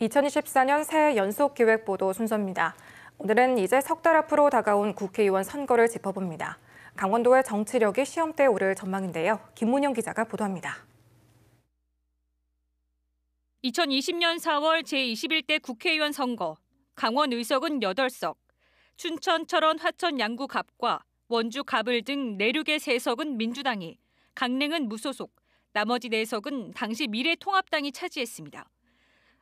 2024년 새해 연속 기획보도 순서입니다. 오늘은 이제 석달 앞으로 다가온 국회의원 선거를 짚어봅니다. 강원도의 정치력이 시험대에 오를 전망인데요. 김문영 기자가 보도합니다. 2020년 4월 제21대 국회의원 선거. 강원 의석은 8석, 춘천, 철원, 화천, 양구 갑과 원주 갑을 등 내륙의 세석은 민주당이, 강릉은 무소속, 나머지 4석은 당시 미래통합당이 차지했습니다.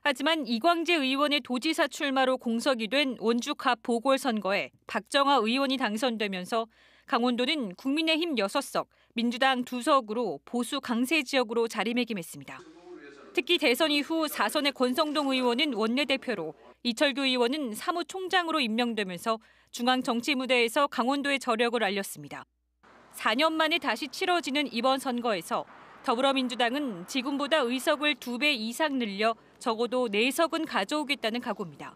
하지만 이광재 의원의 도지사 출마로 공석이 된 원주갑 보궐선거에 박정하 의원이 당선되면서 강원도는 국민의힘 6석, 민주당 2석으로 보수 강세 지역으로 자리매김했습니다. 특히 대선 이후 4선의 권성동 의원은 원내대표로 이철규 의원은 사무총장으로 임명되면서 중앙 정치 무대에서 강원도의 저력을 알렸습니다. 4년 만에 다시 치러지는 이번 선거에서 더불어민주당은 지금보다 의석을 두 배 이상 늘려 적어도 4석은 가져오겠다는 각오입니다.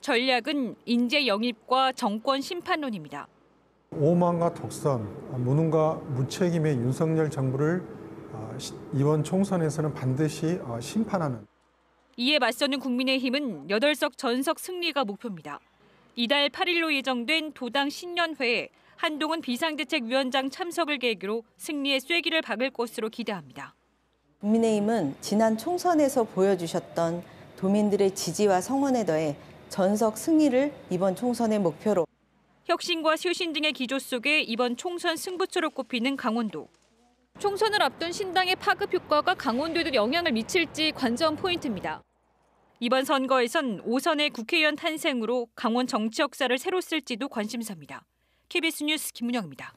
전략은 인재 영입과 정권 심판론입니다. 오만과 독선, 무능과 무책임의 윤석열 정부를 아, 이번 총선에서는 반드시 아, 심판하는. 이에 맞서는 국민의힘은 8석 전석 승리가 목표입니다. 이달 8일로 예정된 도당 신년회에 한동훈 비상대책위원장 참석을 계기로 승리의 쐐기를 박을 것으로 기대합니다. 국민의힘은 지난 총선에서 보여주셨던 도민들의 지지와 성원에 더해 전석 승리를 이번 총선의 목표로 혁신과 쇄신 등의 기조 속에 이번 총선 승부처로 꼽히는 강원도. 총선을 앞둔 신당의 파급 효과가 강원도에도 영향을 미칠지 관전 포인트입니다. 이번 선거에선 오선의 국회의원 탄생으로 강원 정치 역사를 새로 쓸지도 관심사입니다. KBS 뉴스 김문영입니다.